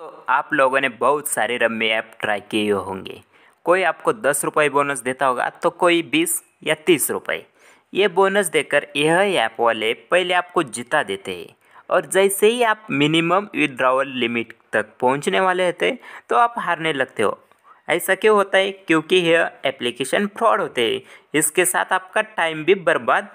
तो आप लोगों ने बहुत सारे रम्मी ऐप ट्राई किए होंगे कोई आपको दस रुपये बोनस देता होगा तो कोई बीस या तीस रुपये ये बोनस देकर यह ऐप वाले पहले आपको जिता देते हैं और जैसे ही आप मिनिमम विदड्रावल लिमिट तक पहुंचने वाले होते तो आप हारने लगते हो ऐसा क्यों होता है क्योंकि यह एप्लीकेशन फ्रॉड होते हैं इसके साथ आपका टाइम भी बर्बाद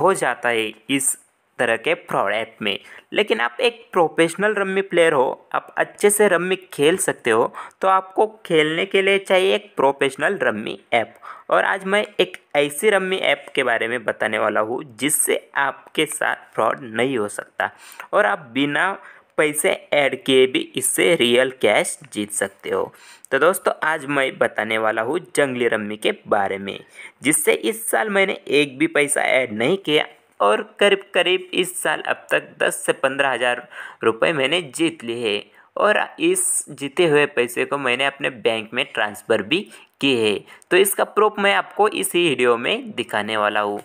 हो जाता है इस तरह के ऐप में लेकिन आप एक प्रोफेशनल रम्मी प्लेयर हो आप अच्छे से रम्मी खेल सकते हो तो आपको खेलने के लिए चाहिए एक प्रोफेशनल रम्मी ऐप और आज मैं एक ऐसी रम्मी ऐप के बारे में बताने वाला हूँ जिससे आपके साथ फ्रॉड नहीं हो सकता और आप बिना पैसे ऐड किए भी इससे रियल कैश जीत सकते हो तो दोस्तों आज मैं बताने वाला हूँ जंगली रम्मी के बारे में जिससे इस साल मैंने एक भी पैसा ऐड नहीं किया और करीब करीब इस साल अब तक दस से पंद्रह हज़ार रुपये मैंने जीत लिए है और इस जीते हुए पैसे को मैंने अपने बैंक में ट्रांसफ़र भी किए है तो इसका प्रूफ मैं आपको इसी वीडियो में दिखाने वाला हूँ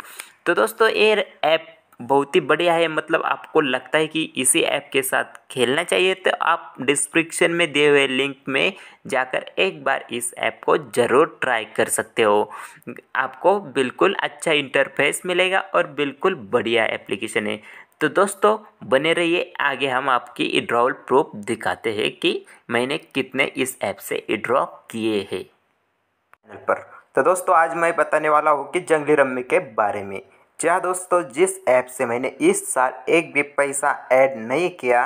तो दोस्तों ये ऐप बहुत ही बढ़िया है मतलब आपको लगता है कि इसी ऐप के साथ खेलना चाहिए तो आप डिस्क्रिप्शन में दिए हुए लिंक में जाकर एक बार इस ऐप को ज़रूर ट्राई कर सकते हो आपको बिल्कुल अच्छा इंटरफेस मिलेगा और बिल्कुल बढ़िया एप्लीकेशन है तो दोस्तों बने रहिए आगे हम आपकी इड्रॉवल प्रूफ दिखाते हैं कि मैंने कितने इस ऐप से इड्रॉ किए हैं पर तो दोस्तों आज मैं बताने वाला हूँ कि जंगली रम्मी के बारे में क्या दोस्तों जिस ऐप से मैंने इस साल एक भी पैसा ऐड नहीं किया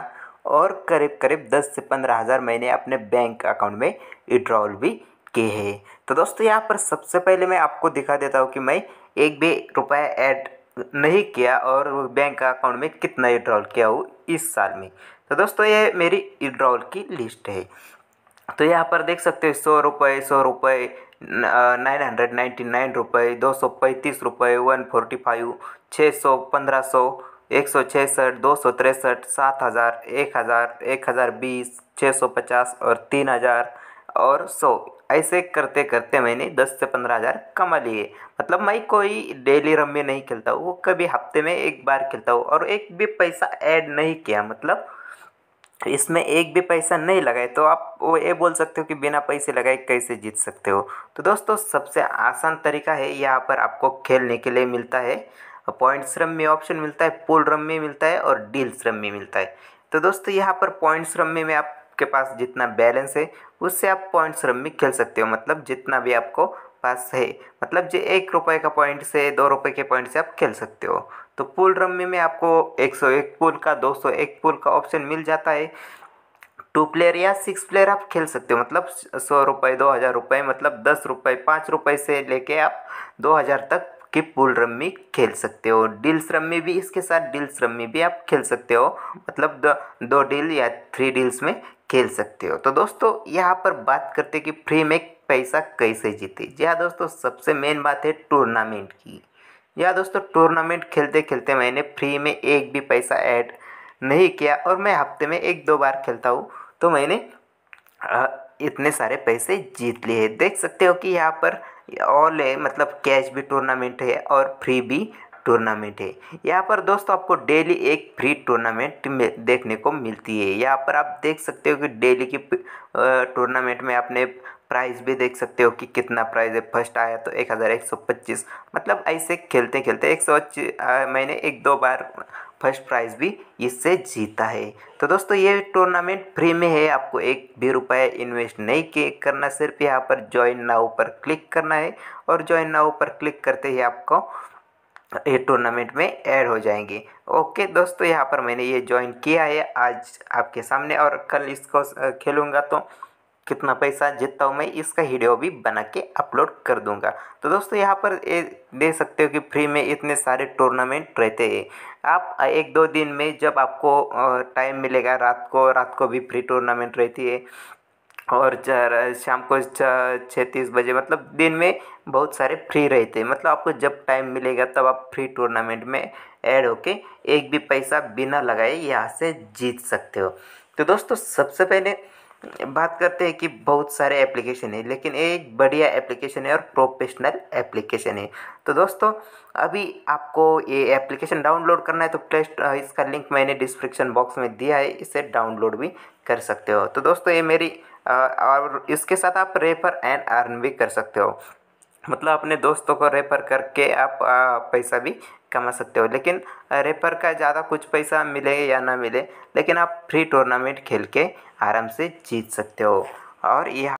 और करीब करीब दस से पंद्रह हज़ार मैंने अपने बैंक अकाउंट में विड्रॉल भी किए हैं तो दोस्तों यहाँ पर सबसे पहले मैं आपको दिखा देता हूँ कि मैं एक भी रुपया ऐड नहीं किया और बैंक अकाउंट में कितना विड्रॉल किया हूँ इस साल में तो दोस्तों ये मेरी विड्रॉल की लिस्ट है तो यहाँ पर देख सकते हो सौ रुपये सौ रुपये नाइन हंड्रेड नाइन्टी नाइन रुपये दो सौ पैंतीस रुपये वन फोर्टी फाइव छः सौ पंद्रह सौ एक सौ छसठ दो सौ तिरसठ सात हज़ार एक हज़ार एक हज़ार बीस छः सौ पचास और तीन हज़ार और सौ ऐसे करते करते मैंने दस से पंद्रह हज़ार कमा लिए मतलब मैं कोई डेली रम्मी नहीं खेलता हूँ वो कभी हफ्ते में एक बार खेलता हूँ और एक भी पैसा ऐड नहीं किया मतलब तो इसमें एक भी पैसा नहीं लगाए तो आप वो ये बोल सकते हो कि बिना पैसे लगाए कैसे जीत सकते हो तो दोस्तों सबसे आसान तरीका है यहाँ पर आपको खेलने के लिए मिलता है पॉइंट्स रम में ऑप्शन मिलता है पुल रम में मिलता है और डील्स रम में मिलता है तो दोस्तों यहाँ पर पॉइंट्स रम में आपके पास जितना बैलेंस है उससे आप पॉइंट्स रम में खेल सकते हो मतलब जितना भी आपको पास है मतलब जो एक रुपये का पॉइंट से दो रुपये के पॉइंट से आप खेल सकते हो तो पुल रम्मी में आपको एक सौ एक पुल का दो सौ एक पुल का ऑप्शन मिल जाता है टू प्लेयर या सिक्स प्लेयर आप खेल सकते हो मतलब सौ रुपये दो हज़ार रुपये मतलब दस रुपये पाँच रुपये से लेके आप दो हज़ार तक की पुल रम्मी खेल सकते हो डील्स रम्मी भी इसके साथ डील्स रम्मी भी आप खेल सकते हो मतलब दो, दो डील या थ्री डील्स में खेल सकते हो तो दोस्तों यहाँ पर बात करते कि फ्री में पैसा कैसे जीते जी हाँ दोस्तों सबसे मेन बात है टूर्नामेंट की या दोस्तों टूर्नामेंट खेलते खेलते मैंने फ्री में एक भी पैसा ऐड नहीं किया और मैं हफ्ते में एक दो बार खेलता हूँ तो मैंने इतने सारे पैसे जीत लिए हैं देख सकते हो कि यहाँ पर ऑल है मतलब कैश भी टूर्नामेंट है और फ्री भी टूर्नामेंट है यहाँ पर दोस्तों आपको डेली एक फ्री टूर्नामेंट देखने को मिलती है यहाँ पर आप देख सकते हो कि डेली की टूर्नामेंट में आपने प्राइस भी देख सकते हो कि कितना प्राइस है फर्स्ट आया तो एक हज़ार एक सौ पच्चीस मतलब ऐसे खेलते खेलते एक सौ मैंने एक दो बार फर्स्ट प्राइज़ भी इससे जीता है तो दोस्तों ये टूर्नामेंट फ्री में है आपको एक भी रुपया इन्वेस्ट नहीं के करना सिर्फ यहाँ पर ज्वाइन नाउ पर क्लिक करना है और ज्वाइन नाउ पर क्लिक करते ही आपको ये टूर्नामेंट में ऐड हो जाएंगे ओके दोस्तों यहाँ पर मैंने ये ज्वाइन किया है आज आपके सामने और कल इसको खेलूँगा तो कितना पैसा जितता हूँ मैं इसका वीडियो भी बना के अपलोड कर दूँगा तो दोस्तों यहाँ पर ए, दे सकते हो कि फ्री में इतने सारे टूर्नामेंट रहते हैं आप एक दो दिन में जब आपको टाइम मिलेगा रात को रात को भी फ्री टूर्नामेंट रहती है और शाम को छः तीस बजे मतलब दिन में बहुत सारे फ्री रहते हैं मतलब आपको जब टाइम मिलेगा तब आप फ्री टूर्नामेंट में ऐड होके एक भी पैसा बिना लगाए यहाँ से जीत सकते हो तो दोस्तों सबसे पहले बात करते हैं कि बहुत सारे एप्लीकेशन है लेकिन एक बढ़िया एप्लीकेशन है और प्रोफेशनल एप्लीकेशन है तो दोस्तों अभी आपको ये एप्लीकेशन डाउनलोड करना है तो प्ले इसका लिंक मैंने डिस्क्रिप्शन बॉक्स में दिया है इसे डाउनलोड भी कर सकते हो तो दोस्तों ये मेरी और इसके साथ आप रेफर एंड अर्न भी कर सकते हो मतलब अपने दोस्तों को रेफर करके आप पैसा भी कमा सकते हो लेकिन रेफर का ज़्यादा कुछ पैसा मिले या ना मिले लेकिन आप फ्री टूर्नामेंट खेल के आराम से जीत सकते हो और यह